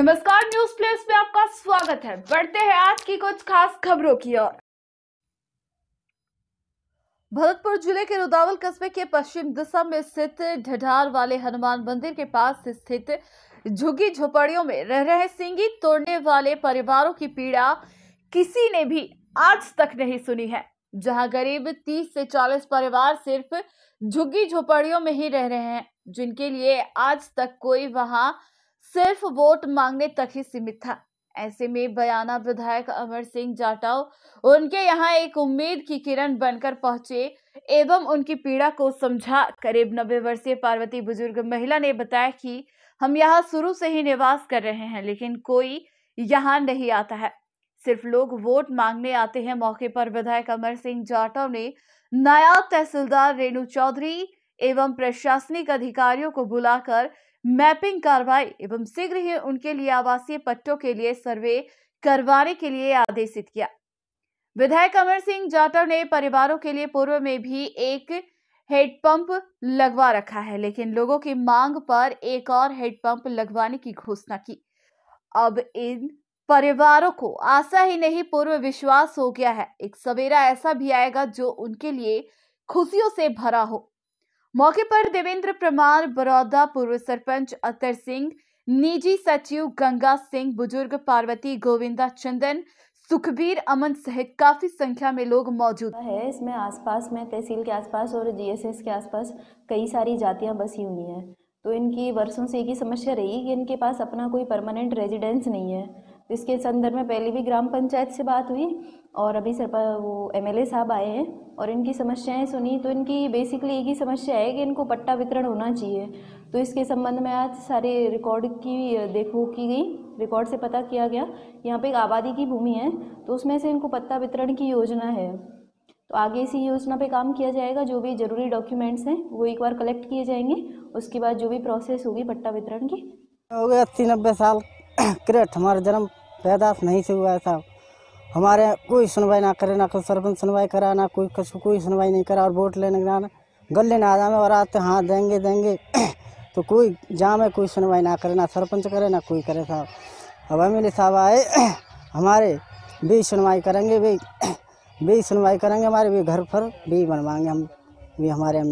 नमस्कार news place में आपका स्वागत है बढ़ते हैं आज की कुछ खास खबरों की ओर भरतपुर जिले के रुदावल कस्बे के पश्चिम दिशा में स्थित ढढार वाले हनुमान मंदिर के पास स्थित झुग्गी झोपड़ियों में रह रहे सिंगी तोड़ने वाले परिवारों की पीड़ा किसी ने भी आज तक नहीं सुनी है जहां गरीब 30 से 40 परिवार सिर्फ झुग्गी झोपड़ियों में ही रह रहे हैं जिनके लिए आज तक कोई वहां सिर्फ वोट मांगने तक ही सीमित था ऐसे में बयाना विधायक अमर सिंह जाटाव उनके यहाँ एक उम्मीद की किरण बनकर पहुंचे एवं उनकी पीड़ा को समझा करीब नब्बे वर्षीय पार्वती बुजुर्ग महिला ने बताया कि हम यहाँ शुरू से ही निवास कर रहे हैं लेकिन कोई यहाँ नहीं आता है सिर्फ लोग वोट मांगने आते हैं मौके पर विधायक अमर सिंह जाटव ने नायब तहसीलदार रेणु चौधरी एवं प्रशासनिक अधिकारियों को बुलाकर मैपिंग कार्रवाई एवं शीघ्र ही उनके लिए आवासीय पट्टों के लिए सर्वे करवाने के लिए आदेशित किया विधायक अमर सिंह जाटव ने परिवारों के लिए पूर्व में भी एक हेडपंप लगवा रखा है लेकिन लोगों की मांग पर एक और हेडपंप लगवाने की घोषणा की अब इन परिवारों को आशा ही नहीं पूर्व विश्वास हो गया है एक सवेरा ऐसा भी आएगा जो उनके लिए खुशियों से भरा हो मौके पर देवेंद्र प्रमार बड़ौदा पूर्व सरपंच अतर सिंह निजी सचिव गंगा सिंह बुजुर्ग पार्वती गोविंदा चंदन सुखबीर अमन सहित काफ़ी संख्या में लोग मौजूद है इसमें आसपास में तहसील के आसपास और जीएसएस के आसपास कई सारी जातियां बसी हुई हैं तो इनकी वर्षों से एक ही समस्या रही कि इनके पास अपना कोई परमानेंट रेजिडेंस नहीं है तो इसके संदर्भ में पहले भी ग्राम पंचायत से बात हुई और अभी सरपा वो एमएलए साहब आए हैं और इनकी समस्याएं सुनी तो इनकी बेसिकली एक ही समस्या है कि इनको पट्टा वितरण होना चाहिए तो इसके संबंध में आज सारे रिकॉर्ड की देखो की गई रिकॉर्ड से पता किया गया यहाँ पे एक आबादी की भूमि है तो उसमें से इनको पट्टा वितरण की योजना है तो आगे इसी योजना पे काम किया जाएगा जो भी ज़रूरी डॉक्यूमेंट्स हैं वो एक बार कलेक्ट किए जाएंगे उसके बाद जो भी प्रोसेस होगी पट्टा वितरण की हो गया अस्सी नब्बे साल क्रेट हमारा जन्म पैदाश नहीं से हुआ है साहब हमारे कोई सुनवाई ना करे ना कोई सरपंच सुनवाई करा ना कोई कुछ कोई सुनवाई नहीं करा और वोट लेने जाना गले ना आ जाए और आते तो हाँ देंगे देंगे तो कोई जामे कोई सुनवाई ना करे ना सरपंच करे ना कोई करे साहब अब अमीर साहब आए हमारे भी सुनवाई करेंगे भी भी सुनवाई करेंगे हमारे भी घर पर भी बनवाएंगे हम भी हमारे